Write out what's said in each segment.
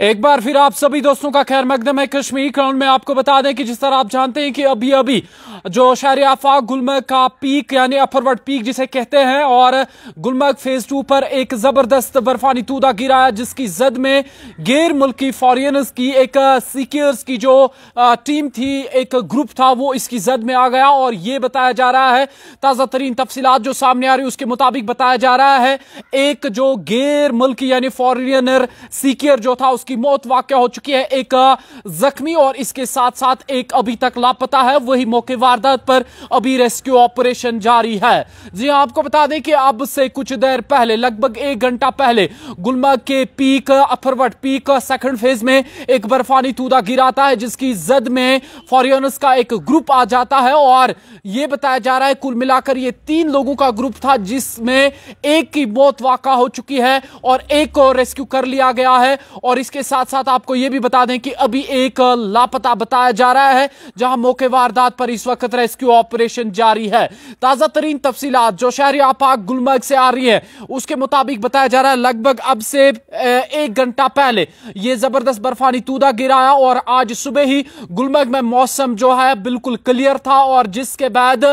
एक बार फिर आप सभी दोस्तों का खैर मकदम है कश्मीर क्राउंड में आपको बता दें कि जिस तरह आप जानते हैं कि अभी अभी जो शहर आफाक गुलमर्ग का पीक यानी अपरवर्ड पीक जिसे कहते हैं और गुलमर्ग फेज टू पर एक जबरदस्त बर्फानी तूदा गिरा जिसकी जद में गैर मुल्की फॉरिनर्स की एक सिक्योर्स की जो टीम थी एक ग्रुप था वो इसकी जद में आ गया और ये बताया जा रहा है ताज़ा तरीन तफसीत जो सामने आ रही है उसके मुताबिक बताया जा रहा है एक जो गैर मुल्की यानी फॉरिनर सिक्योर जो था उसकी की मौत वाक्य हो चुकी है एक जख्मी और इसके साथ साथ एक अभी तक लापता है वही मौके वारदात पर अभी रेस्क्यू ऑपरेशन जारी है जी हाँ, आपको बता दें कि अब से कुछ देर पहले लगभग एक घंटा पहले गुलमर्ग के peak Afarwat peak second phase में एक बर्फानी तूदा गिराता है जिसकी जद में फॉरियनर्स का एक ग्रुप आ जाता है और यह बताया जा रहा है कुल मिलाकर यह तीन लोगों का ग्रुप था जिसमें एक की मौत वाका हो चुकी है और एक को रेस्क्यू कर लिया गया है और इसके इसके साथ साथ आपको यह भी बता दें कि अभी एक लापता बताया जा रहा है जहां मौके वारदात पर इस वक्त रेस्क्यू ऑपरेशन जारी है ताजा तरीन तफसी जो शहरी आपाक गुलमर्ग से आ रही है उसके मुताबिक बताया जा रहा है लगभग अब से एक घंटा पहले यह जबरदस्त बर्फानी तूदा गिराया और आज सुबह ही गुलमर्ग में मौसम जो है बिल्कुल क्लियर था और जिसके बाद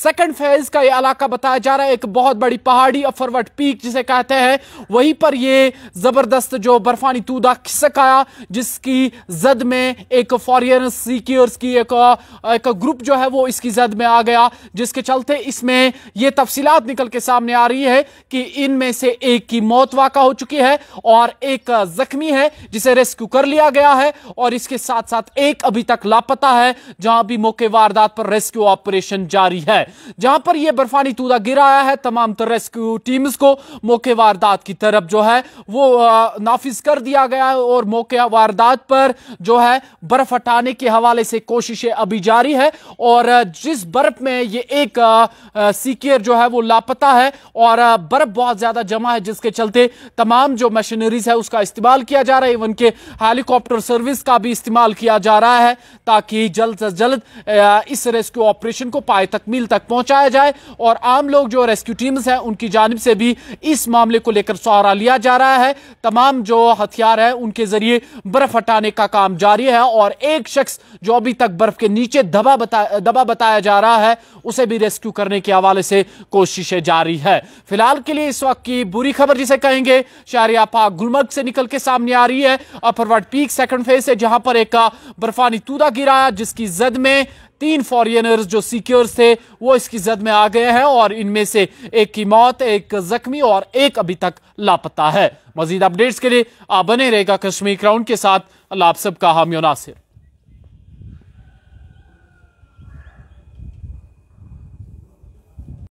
सेकेंड फेज का यह इलाका बताया जा रहा है एक बहुत बड़ी पहाड़ी अफरवट पीक जिसे कहते हैं वहीं पर यह जबरदस्त जो बर्फानी तूदा शीर्षक आया जिसकी जद में एक फॉरियन सीकर्स की एक, एक ग्रुप जो है वो इसकी जद में आ गया जिसके चलते इसमें ये तफसीलात निकल के सामने आ रही है कि इनमें से एक की मौत वाक़ हो चुकी है और एक जख्मी है जिसे रेस्क्यू कर लिया गया है और इसके साथ साथ एक अभी तक लापता है जहां भी मौके वारदात पर रेस्क्यू ऑपरेशन जारी है जहां पर यह बर्फानी तूदा गिराया है तमाम तो रेस्क्यू टीम्स को मौके वारदात की तरफ जो है वो नाफिज कर दिया गया है और मौके वारदात पर जो है बर्फ हटाने के हवाले से कोशिशें अभी जारी है और जिस बर्फ में ये एक सीकेर जो है वो लापता है और बर्फ बहुत ज्यादा जमा है जिसके चलते तमाम जो मशीनरीज है उसका इस्तेमाल किया जा रहा है इवन के हेलीकॉप्टर सर्विस का भी इस्तेमाल किया जा रहा है ताकि जल्द से जल्द इस रेस्क्यू ऑपरेशन को पाए तकमील तक पहुंचाया जाए और आम लोग जो रेस्क्यू टीम्स हैं उनकी जानब से भी इस मामले को लेकर सहारा लिया जा रहा है तमाम जो हथियार है उनकी के जरिए बर्फ हटाने का काम जारी है और एक शख्स जो अभी तक बर्फ के नीचे दबा बता दबा बताया जा रहा है उसे भी रेस्क्यू करने के हवाले से कोशिशें जारी है फिलहाल के लिए इस वक्त की बुरी खबर जिसे कहेंगे शारिया पाक गुलमर्ग से निकल के सामने आ रही है अपरवर्ड पीक सेकंड फेज है जहां पर एक बर्फानी तूदा गिराया जिसकी जद में तीन फॉरियनर्स जो सिक्योर थे वो इसकी जद में आ गए हैं और इनमें से एक की मौत एक जख्मी और एक अभी तक लापता है मजीद अपडेट्स के लिए आप बने रहेगा कश्मीर क्राउन के साथ अल्लाह आप सबका हामियो नासिर